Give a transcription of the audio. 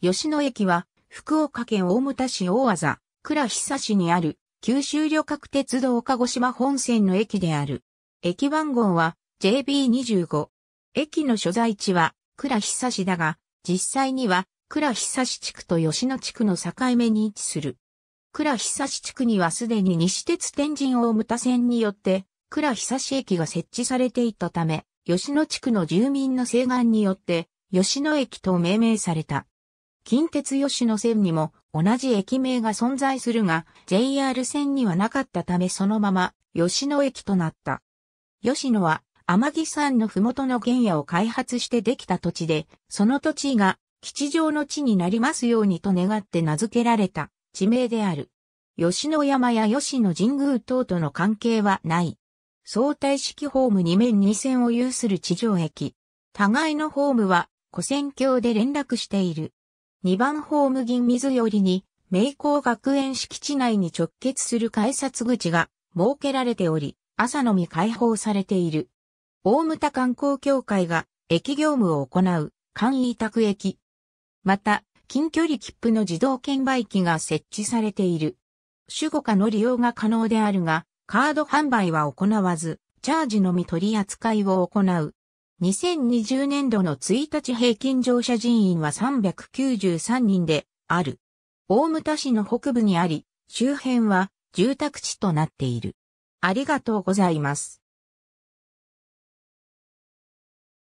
吉野駅は、福岡県大牟田市大和倉久市にある、九州旅客鉄道鹿児島本線の駅である。駅番号は、JB25。駅の所在地は、倉久市だが、実際には、倉久市地区と吉野地区の境目に位置する。倉久市地区にはすでに西鉄天神大牟田線によって、倉久市駅が設置されていたため、吉野地区の住民の請願によって、吉野駅と命名された。近鉄吉野線にも同じ駅名が存在するが、JR 線にはなかったためそのまま吉野駅となった。吉野は天城山の麓の原野を開発してできた土地で、その土地が吉祥の地になりますようにと願って名付けられた地名である。吉野山や吉野神宮等との関係はない。相対式ホーム2面2線を有する地上駅。互いのホームは古線橋で連絡している。2番ホーム銀水寄りに、名工学園敷地内に直結する改札口が設けられており、朝のみ開放されている。大牟田観光協会が駅業務を行う簡易宅駅。また、近距離切符の自動券売機が設置されている。主語化の利用が可能であるが、カード販売は行わず、チャージのみ取り扱いを行う。2020年度の1日平均乗車人員は393人である。大牟田市の北部にあり、周辺は住宅地となっている。ありがとうございます。